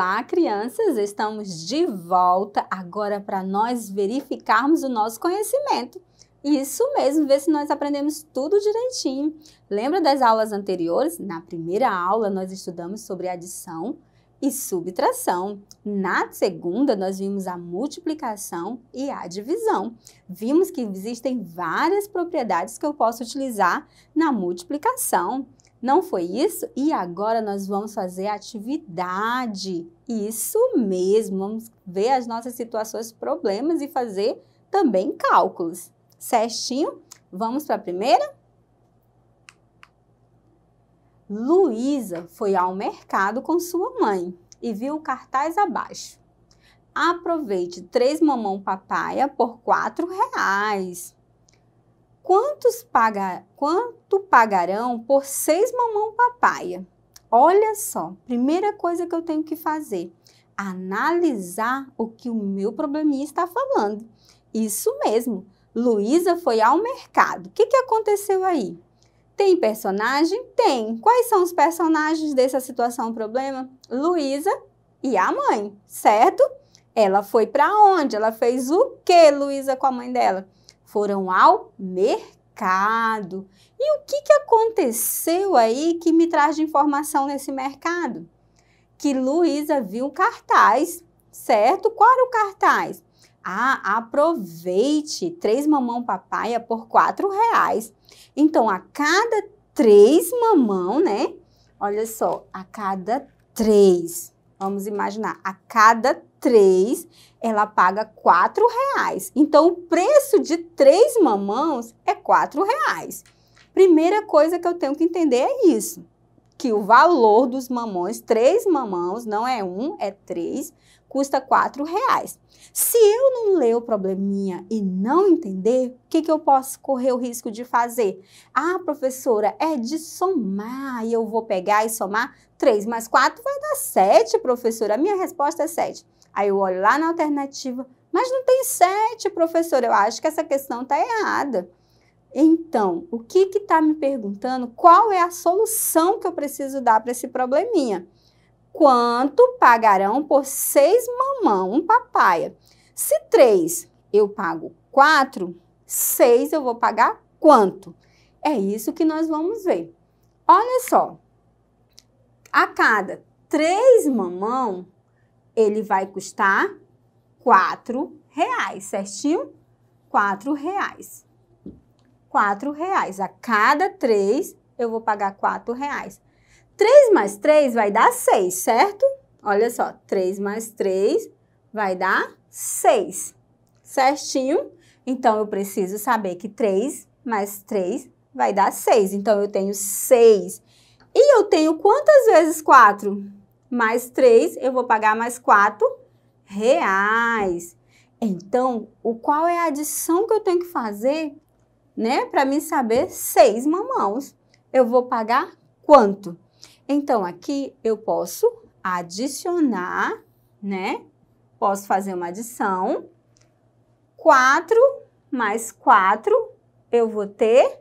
Olá, crianças! Estamos de volta agora para nós verificarmos o nosso conhecimento. Isso mesmo, ver se nós aprendemos tudo direitinho. Lembra das aulas anteriores? Na primeira aula, nós estudamos sobre adição e subtração. Na segunda, nós vimos a multiplicação e a divisão. Vimos que existem várias propriedades que eu posso utilizar na multiplicação. Não foi isso? E agora nós vamos fazer atividade. Isso mesmo, vamos ver as nossas situações, problemas e fazer também cálculos. Certinho? Vamos para a primeira? Luísa foi ao mercado com sua mãe e viu o cartaz abaixo. Aproveite três mamão papaya por quatro reais. Quantos paga, quanto pagarão por seis mamão papaya? Olha só, primeira coisa que eu tenho que fazer, analisar o que o meu probleminha está falando. Isso mesmo, Luísa foi ao mercado. O que, que aconteceu aí? Tem personagem? Tem. Quais são os personagens dessa situação problema? Luísa e a mãe, certo? Ela foi para onde? Ela fez o que, Luísa, com a mãe dela? foram ao mercado. E o que, que aconteceu aí que me traz de informação nesse mercado? Que Luísa viu um cartaz, certo? Qual era o cartaz? Ah, aproveite! Três mamão papaya por quatro reais. Então, a cada três mamão, né? Olha só, a cada três Vamos imaginar, a cada três ela paga quatro reais. Então o preço de três mamãos é quatro reais. Primeira coisa que eu tenho que entender é isso, que o valor dos mamões, três mamãos, não é um, é três, custa R$ reais. Se eu não ler o probleminha e não entender, o que, que eu posso correr o risco de fazer? Ah, professora, é de somar e eu vou pegar e somar 3 mais 4 vai dar 7, professora. A minha resposta é 7. Aí eu olho lá na alternativa, mas não tem 7, professora. Eu acho que essa questão está errada. Então, o que está me perguntando? Qual é a solução que eu preciso dar para esse probleminha? quanto pagarão por seis mamão, um papaya. Se três eu pago quatro, seis eu vou pagar quanto? É isso que nós vamos ver. Olha só, a cada três mamão, ele vai custar quatro reais, certinho? Quatro reais. Quatro reais. A cada três, eu vou pagar quatro reais. 3 mais 3 vai dar 6, certo? Olha só, 3 mais 3 vai dar 6, certinho? Então, eu preciso saber que 3 mais 3 vai dar 6. Então, eu tenho 6. E eu tenho quantas vezes 4? Mais 3, eu vou pagar mais 4 reais. Então, o qual é a adição que eu tenho que fazer, né, para me saber 6 mamãos? Eu vou pagar quanto? Então, aqui eu posso adicionar, né? Posso fazer uma adição. 4 mais 4, eu vou ter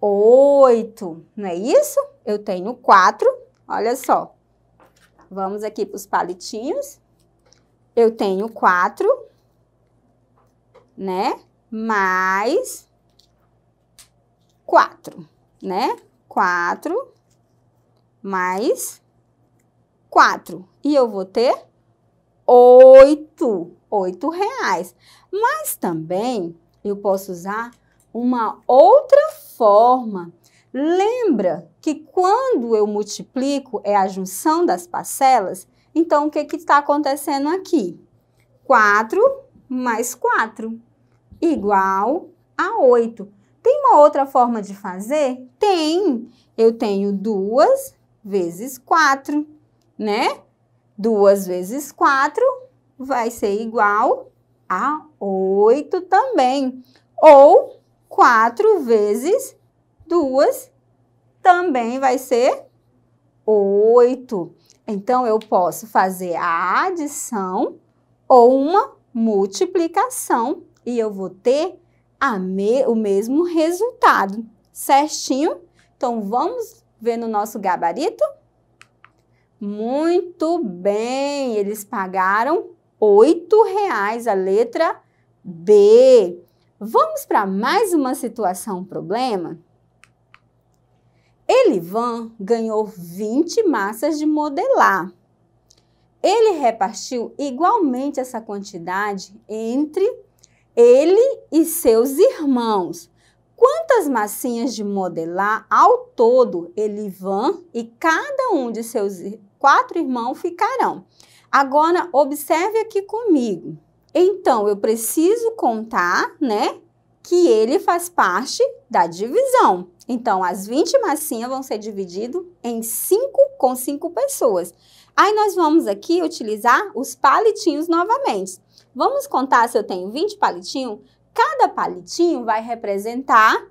8, não é isso? Eu tenho 4, olha só. Vamos aqui para os palitinhos. Eu tenho 4, né? Mais 4, né? 4 mais 4. E eu vou ter 8, 8 reais. Mas também eu posso usar uma outra forma. Lembra que quando eu multiplico é a junção das parcelas? Então, o que está acontecendo aqui? 4 mais 4 igual a 8. Tem uma outra forma de fazer? Tem! Eu tenho 2 vezes 4, né? 2 vezes 4 vai ser igual a 8 também. Ou 4 vezes 2 também vai ser 8. Então, eu posso fazer a adição ou uma multiplicação e eu vou ter me, o mesmo resultado, certinho? Então, vamos Vê no nosso gabarito? Muito bem, eles pagaram R$ reais a letra B. Vamos para mais uma situação um problema? Elivan ganhou 20 massas de modelar. Ele repartiu igualmente essa quantidade entre ele e seus irmãos quantas massinhas de modelar ao todo ele vão e cada um de seus quatro irmãos ficarão. Agora, observe aqui comigo. Então, eu preciso contar, né, que ele faz parte da divisão. Então, as 20 massinhas vão ser divididas em 5 com 5 pessoas. Aí, nós vamos aqui utilizar os palitinhos novamente. Vamos contar se eu tenho 20 palitinhos? Cada palitinho vai representar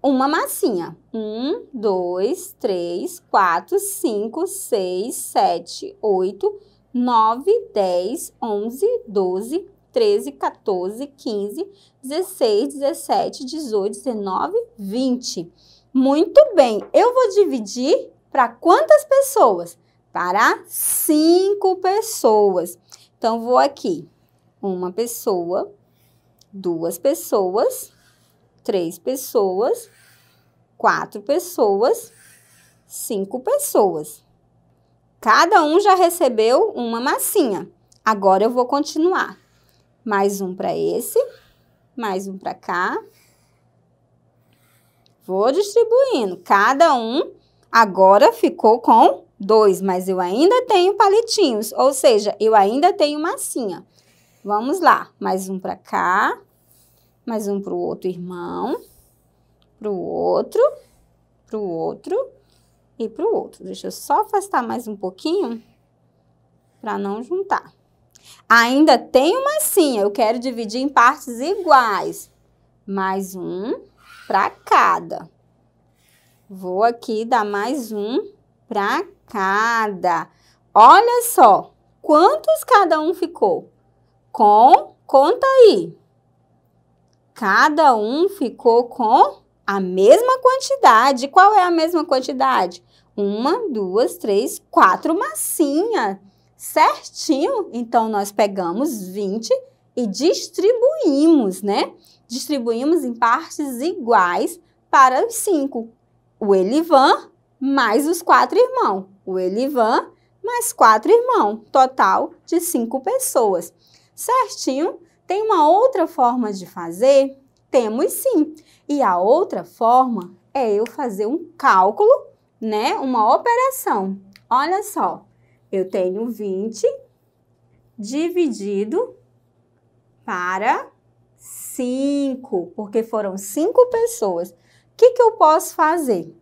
uma massinha. Um, dois, três, quatro, cinco, seis, sete, oito, nove, dez, onze, doze, treze, 14, quinze, dezesseis, dezessete, dezoito, dezenove, vinte. Muito bem, eu vou dividir para quantas pessoas? Para cinco pessoas. Então, vou aqui. Uma pessoa, duas pessoas, três pessoas, quatro pessoas, cinco pessoas. Cada um já recebeu uma massinha. Agora eu vou continuar. Mais um para esse, mais um para cá. Vou distribuindo. Cada um agora ficou com dois, mas eu ainda tenho palitinhos, ou seja, eu ainda tenho massinha. Vamos lá, mais um para cá, mais um para o outro irmão, para o outro, para o outro e para o outro. Deixa eu só afastar mais um pouquinho para não juntar. Ainda tem uma sim, eu quero dividir em partes iguais. Mais um para cada. Vou aqui dar mais um para cada. Olha só, quantos cada um ficou? Com, conta aí. Cada um ficou com a mesma quantidade. Qual é a mesma quantidade? Uma, duas, três, quatro massinhas. Certinho? Então, nós pegamos 20 e distribuímos, né? Distribuímos em partes iguais para os cinco. O Elivan mais os quatro irmãos. O Elivan mais quatro irmãos. Total de cinco pessoas. Certinho? Tem uma outra forma de fazer? Temos sim. E a outra forma é eu fazer um cálculo, né? Uma operação. Olha só, eu tenho 20 dividido para 5, porque foram 5 pessoas. O que, que eu posso fazer?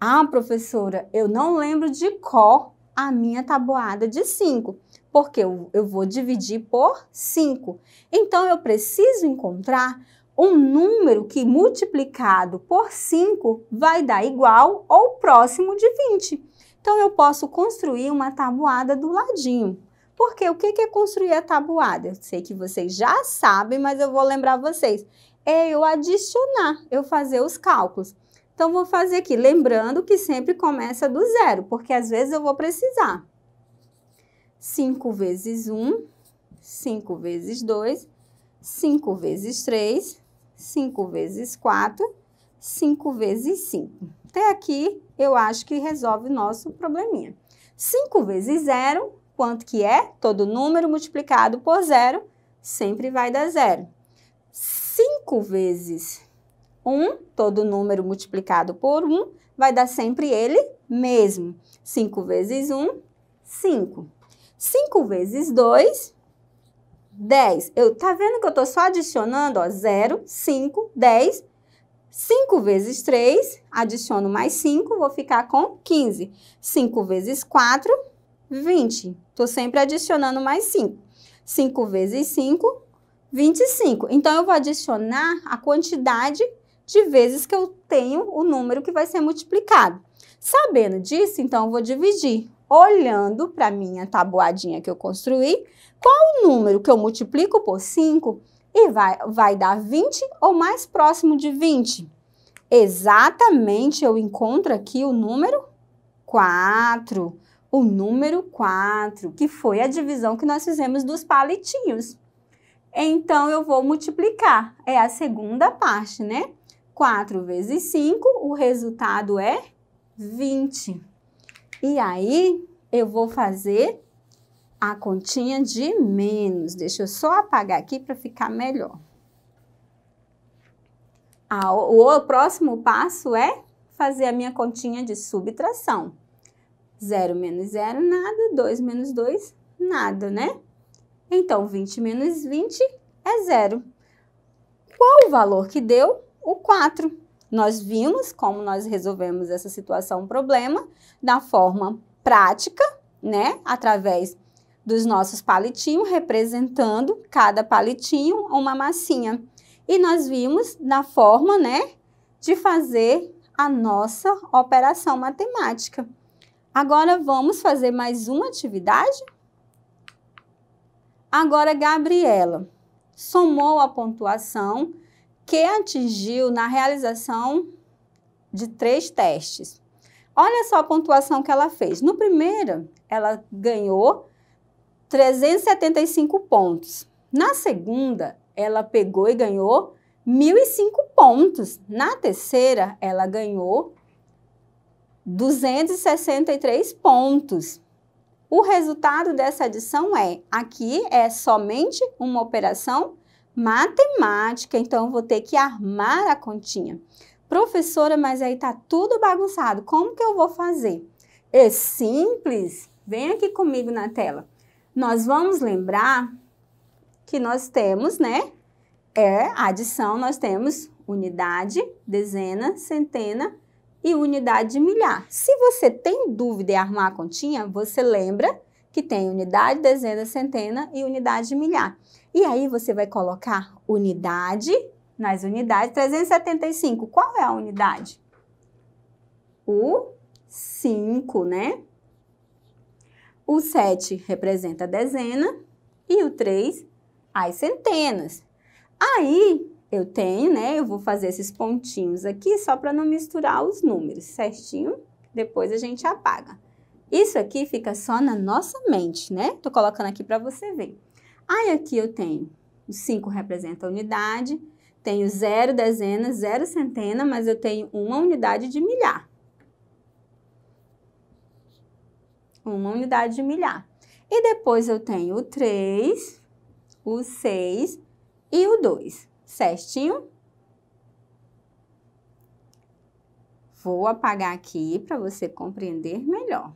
Ah, professora, eu não lembro de cor a minha tabuada de 5 porque eu, eu vou dividir por 5. Então eu preciso encontrar um número que multiplicado por 5 vai dar igual ou próximo de 20. Então eu posso construir uma tabuada do ladinho. Porque o que é construir a tabuada? Eu sei que vocês já sabem, mas eu vou lembrar vocês. É eu adicionar, eu fazer os cálculos. Então vou fazer aqui, lembrando que sempre começa do zero, porque às vezes eu vou precisar. 5 vezes 1, 5 vezes 2, 5 vezes 3, 5 vezes 4, 5 vezes 5. Até aqui, eu acho que resolve o nosso probleminha. 5 vezes 0, quanto que é? Todo número multiplicado por 0 sempre vai dar 0. 5 vezes 1, todo número multiplicado por 1, vai dar sempre ele mesmo. 5 vezes 1, 5. 5 vezes 2, 10. Eu, tá vendo que eu tô só adicionando, ó, 0, 5, 10. 5 vezes 3, adiciono mais 5, vou ficar com 15. 5 vezes 4, 20. Tô sempre adicionando mais 5. 5 vezes 5, 25. Então, eu vou adicionar a quantidade de vezes que eu tenho o número que vai ser multiplicado. Sabendo disso, então, eu vou dividir olhando para minha tabuadinha que eu construí, qual o número que eu multiplico por 5 e vai, vai dar 20 ou mais próximo de 20? Exatamente, eu encontro aqui o número 4. O número 4, que foi a divisão que nós fizemos dos palitinhos. Então, eu vou multiplicar. É a segunda parte, né? 4 vezes 5, o resultado é 20. E aí eu vou fazer a continha de menos. Deixa eu só apagar aqui para ficar melhor. Ah, o, o próximo passo é fazer a minha continha de subtração. 0 menos 0, nada. 2 menos 2, nada, né? Então, 20 menos 20 é zero. Qual o valor que deu? O 4. Nós vimos como nós resolvemos essa situação, problema, da forma prática, né? Através dos nossos palitinhos, representando cada palitinho uma massinha. E nós vimos da forma, né? De fazer a nossa operação matemática. Agora vamos fazer mais uma atividade? Agora, Gabriela somou a pontuação que atingiu na realização de três testes. Olha só a pontuação que ela fez. No primeiro, ela ganhou 375 pontos. Na segunda, ela pegou e ganhou 1.005 pontos. Na terceira, ela ganhou 263 pontos. O resultado dessa adição é: aqui é somente uma operação matemática, então vou ter que armar a continha. Professora, mas aí tá tudo bagunçado, como que eu vou fazer? É simples? Vem aqui comigo na tela. Nós vamos lembrar que nós temos, né? É adição, nós temos unidade, dezena, centena e unidade de milhar. Se você tem dúvida em armar a continha, você lembra que tem unidade, dezena, centena e unidade milhar. E aí você vai colocar unidade nas unidades. 375, qual é a unidade? O 5, né? O 7 representa a dezena e o 3 as centenas. Aí eu tenho, né? Eu vou fazer esses pontinhos aqui só para não misturar os números, certinho? Depois a gente apaga. Isso aqui fica só na nossa mente, né? Tô colocando aqui para você ver. Aí aqui eu tenho 5 representa a unidade, tenho zero dezena, zero centena, mas eu tenho uma unidade de milhar. Uma unidade de milhar. E depois eu tenho o 3, o 6 e o 2, certinho? Vou apagar aqui para você compreender melhor.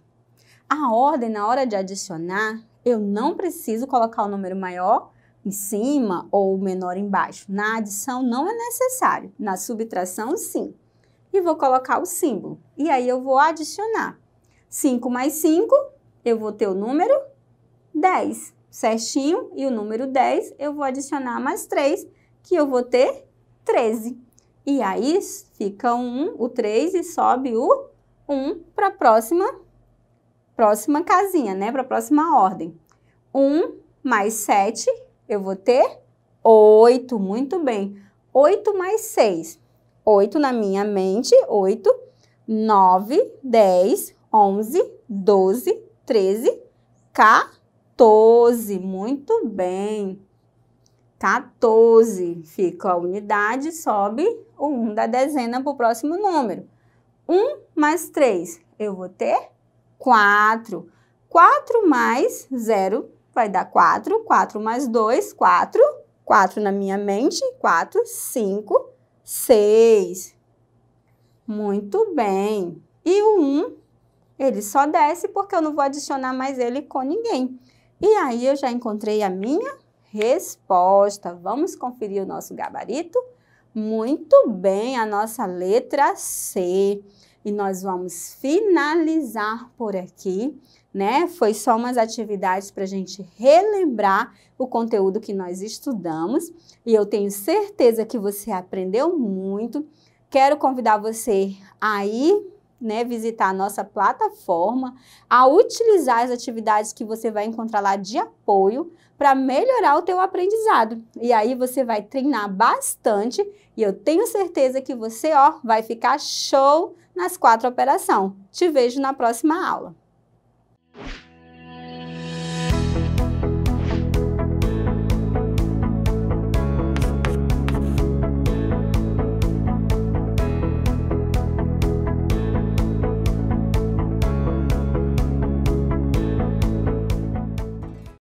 A ordem na hora de adicionar, eu não preciso colocar o número maior em cima ou o menor embaixo. Na adição não é necessário, na subtração sim. E vou colocar o símbolo. E aí eu vou adicionar. 5 mais 5, eu vou ter o número 10, certinho. E o número 10, eu vou adicionar mais 3, que eu vou ter 13. E aí fica um, o 3 e sobe o 1 para a próxima próxima casinha, né? Para a próxima ordem. 1 mais 7, eu vou ter 8. Muito bem. 8 mais 6. 8 na minha mente, 8. 9, 10, 11, 12, 13, 14. Muito bem. 14. Fica a unidade, sobe o 1 da dezena para o próximo número. 1 mais 3, eu vou ter 4. 4 mais 0 vai dar 4. 4 mais 2, 4. 4 na minha mente, 4, 5, 6. Muito bem. E o 1, ele só desce porque eu não vou adicionar mais ele com ninguém. E aí eu já encontrei a minha resposta. Vamos conferir o nosso gabarito? Muito bem, a nossa letra C e nós vamos finalizar por aqui, né? Foi só umas atividades para a gente relembrar o conteúdo que nós estudamos e eu tenho certeza que você aprendeu muito. Quero convidar você aí né, visitar a nossa plataforma, a utilizar as atividades que você vai encontrar lá de apoio para melhorar o teu aprendizado. E aí você vai treinar bastante e eu tenho certeza que você, ó, vai ficar show nas quatro operações. Te vejo na próxima aula.